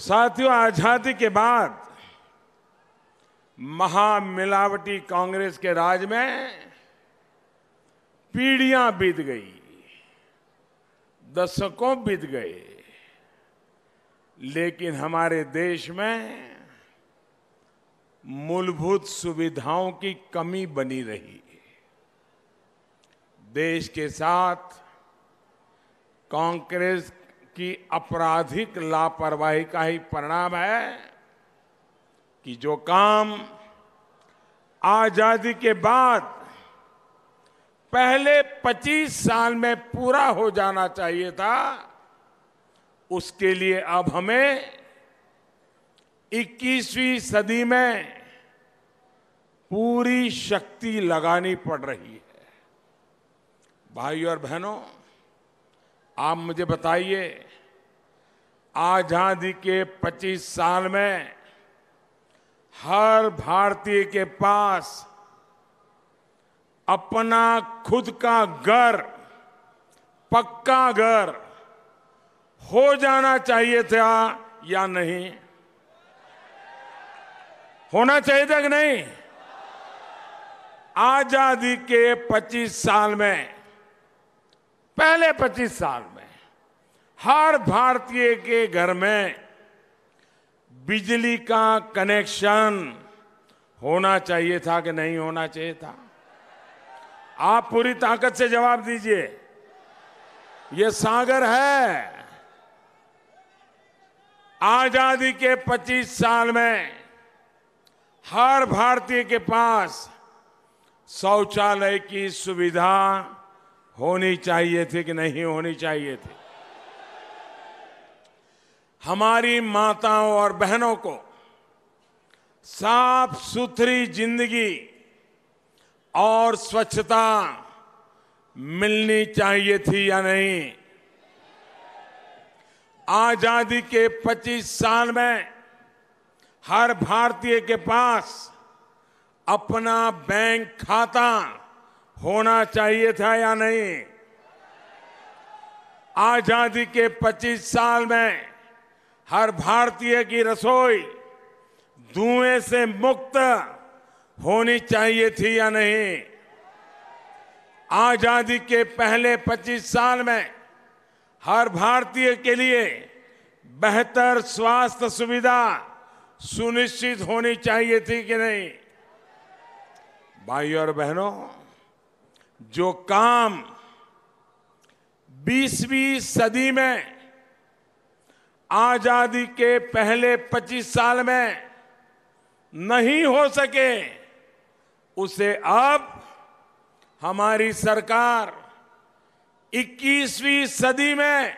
साथियों आजादी के बाद महामिलावटी कांग्रेस के राज में पीढ़ियां बीत गई दशकों बीत गए लेकिन हमारे देश में मूलभूत सुविधाओं की कमी बनी रही देश के साथ कांग्रेस कि आपराधिक लापरवाही का ही परिणाम है कि जो काम आजादी के बाद पहले 25 साल में पूरा हो जाना चाहिए था उसके लिए अब हमें 21वीं सदी में पूरी शक्ति लगानी पड़ रही है भाइयों और बहनों आप मुझे बताइए आजादी के 25 साल में हर भारतीय के पास अपना खुद का घर पक्का घर हो जाना चाहिए था या नहीं होना चाहिए था कि नहीं आजादी के 25 साल में पहले 25 साल में हर भारतीय के घर में बिजली का कनेक्शन होना चाहिए था कि नहीं होना चाहिए था आप पूरी ताकत से जवाब दीजिए ये सागर है आजादी के 25 साल में हर भारतीय के पास शौचालय की सुविधा होनी चाहिए थी कि नहीं होनी चाहिए थी हमारी माताओं और बहनों को साफ सुथरी जिंदगी और स्वच्छता मिलनी चाहिए थी या नहीं आजादी के 25 साल में हर भारतीय के पास अपना बैंक खाता होना चाहिए था या नहीं आजादी के 25 साल में हर भारतीय की रसोई धुएं से मुक्त होनी चाहिए थी या नहीं आजादी के पहले 25 साल में हर भारतीय के लिए बेहतर स्वास्थ्य सुविधा सुनिश्चित होनी चाहिए थी कि नहीं भाइयों और बहनों जो काम 20वीं सदी में आजादी के पहले 25 साल में नहीं हो सके उसे अब हमारी सरकार 21वीं सदी में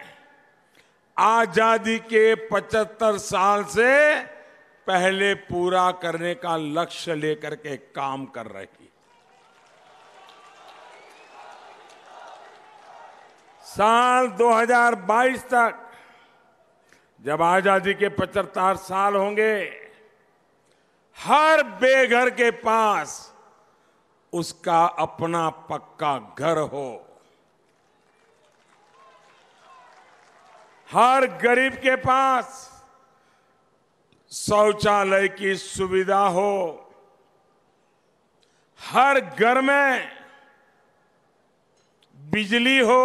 आजादी के 75 साल से पहले पूरा करने का लक्ष्य लेकर के काम कर रही साल 2022 तक जब आजादी के पचहत्तर साल होंगे हर बेघर के पास उसका अपना पक्का घर हो हर गरीब के पास शौचालय की सुविधा हो हर घर में बिजली हो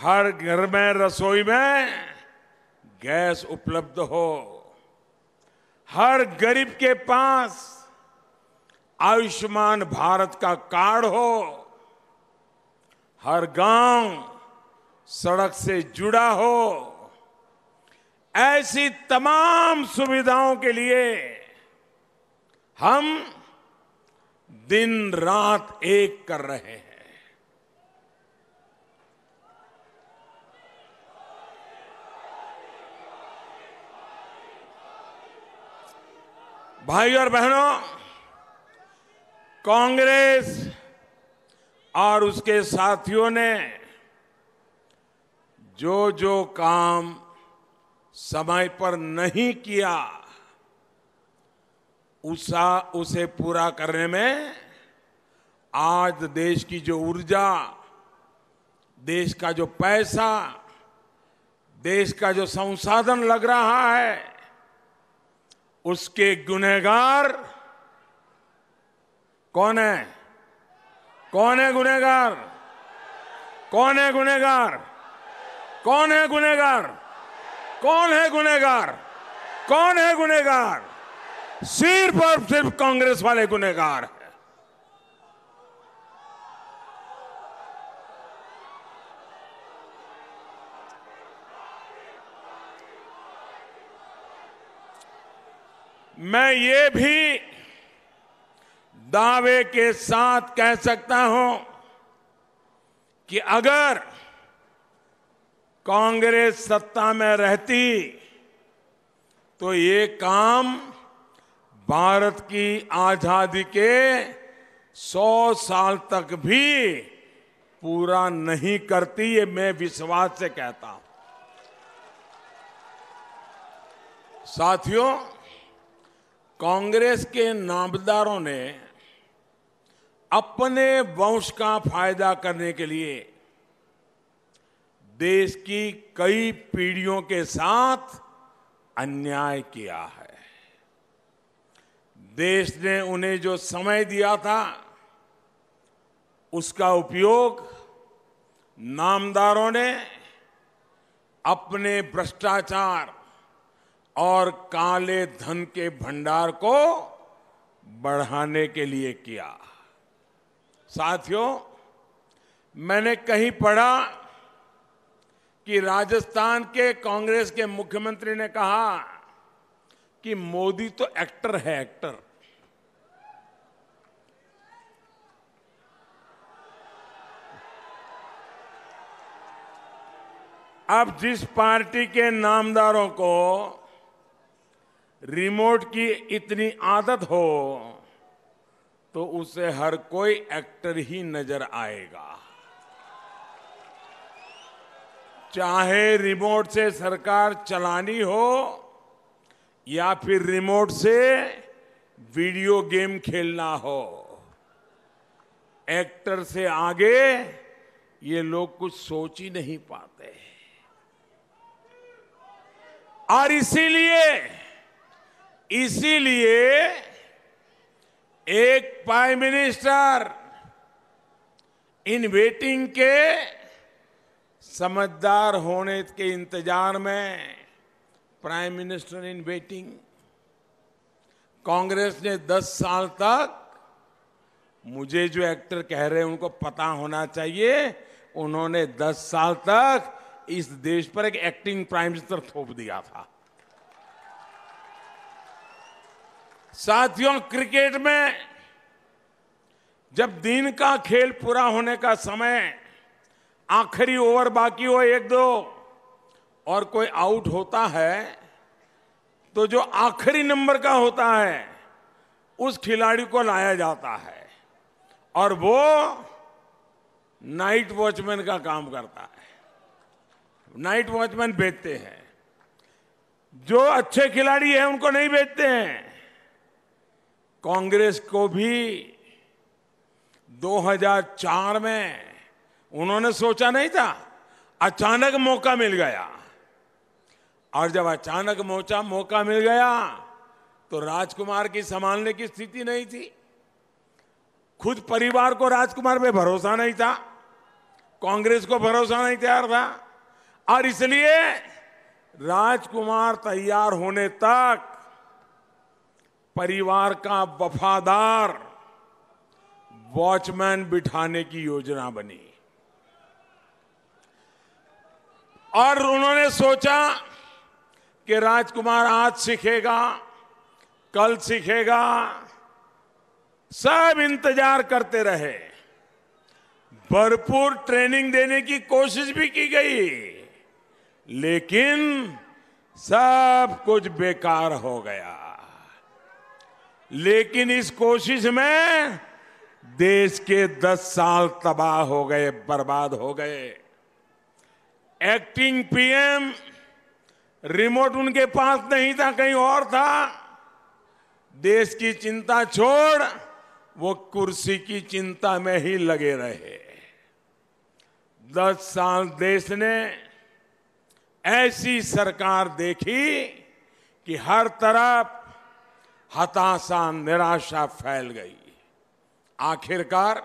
हर घर में रसोई में गैस उपलब्ध हो हर गरीब के पास आयुष्मान भारत का कार्ड हो हर गांव सड़क से जुड़ा हो ऐसी तमाम सुविधाओं के लिए हम दिन रात एक कर रहे हैं भाई और बहनों कांग्रेस और उसके साथियों ने जो जो काम समय पर नहीं किया उसा उसे पूरा करने में आज देश की जो ऊर्जा देश का जो पैसा देश का जो संसाधन लग रहा है उसके गुनहगार कौन है कौन है गुनहगार कौन है गुनहगार कौन है गुनहगार कौन है गुनहगार कौन है गुनहगार सिर्फ और सिर्फ कांग्रेस वाले गुनहगार हैं मैं ये भी दावे के साथ कह सकता हूं कि अगर कांग्रेस सत्ता में रहती तो ये काम भारत की आजादी के सौ साल तक भी पूरा नहीं करती ये मैं विश्वास से कहता हूं साथियों कांग्रेस के नामदारों ने अपने वंश का फायदा करने के लिए देश की कई पीढ़ियों के साथ अन्याय किया है देश ने उन्हें जो समय दिया था उसका उपयोग नामदारों ने अपने भ्रष्टाचार और काले धन के भंडार को बढ़ाने के लिए किया साथियों मैंने कहीं पढ़ा कि राजस्थान के कांग्रेस के मुख्यमंत्री ने कहा कि मोदी तो एक्टर है एक्टर अब जिस पार्टी के नामदारों को रिमोट की इतनी आदत हो तो उसे हर कोई एक्टर ही नजर आएगा चाहे रिमोट से सरकार चलानी हो या फिर रिमोट से वीडियो गेम खेलना हो एक्टर से आगे ये लोग कुछ सोच ही नहीं पाते और इसीलिए इसीलिए एक प्राइम मिनिस्टर इन वेटिंग के समझदार होने के इंतजार में prime minister in waiting Congress ने 10 साल तक मुझे जो एक्टर कह रहे हैं उनको पता होना चाहिए उन्होंने 10 साल तक इस देश पर एक एक्टिंग प्राइम मिनिस्टर थोप दिया था साथियों क्रिकेट में जब दिन का खेल पूरा होने का समय आखिरी ओवर बाकी हो एक दो और कोई आउट होता है तो जो आखिरी नंबर का होता है उस खिलाड़ी को लाया जाता है और वो नाइट वॉचमैन का काम करता है नाइट वॉचमैन बेचते हैं जो अच्छे खिलाड़ी हैं उनको नहीं बेचते हैं कांग्रेस को भी 2004 में उन्होंने सोचा नहीं था अचानक मौका मिल गया और जब अचानक मोचा मौका मिल गया तो राजकुमार की संभालने की स्थिति नहीं थी खुद परिवार को राजकुमार में भरोसा नहीं था कांग्रेस को भरोसा नहीं तैयार था और इसलिए राजकुमार तैयार होने तक परिवार का वफादार वॉचमैन बिठाने की योजना बनी और उन्होंने सोचा कि राजकुमार आज सीखेगा कल सीखेगा सब इंतजार करते रहे भरपूर ट्रेनिंग देने की कोशिश भी की गई लेकिन सब कुछ बेकार हो गया लेकिन इस कोशिश में देश के दस साल तबाह हो गए बर्बाद हो गए एक्टिंग पीएम रिमोट उनके पास नहीं था कहीं और था देश की चिंता छोड़ वो कुर्सी की चिंता में ही लगे रहे दस साल देश ने ऐसी सरकार देखी कि हर तरफ हताशा निराशा फैल गई आखिरकार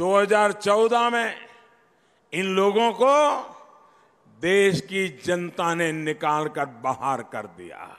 2014 में इन लोगों को देश की जनता ने निकाल कर बाहर कर दिया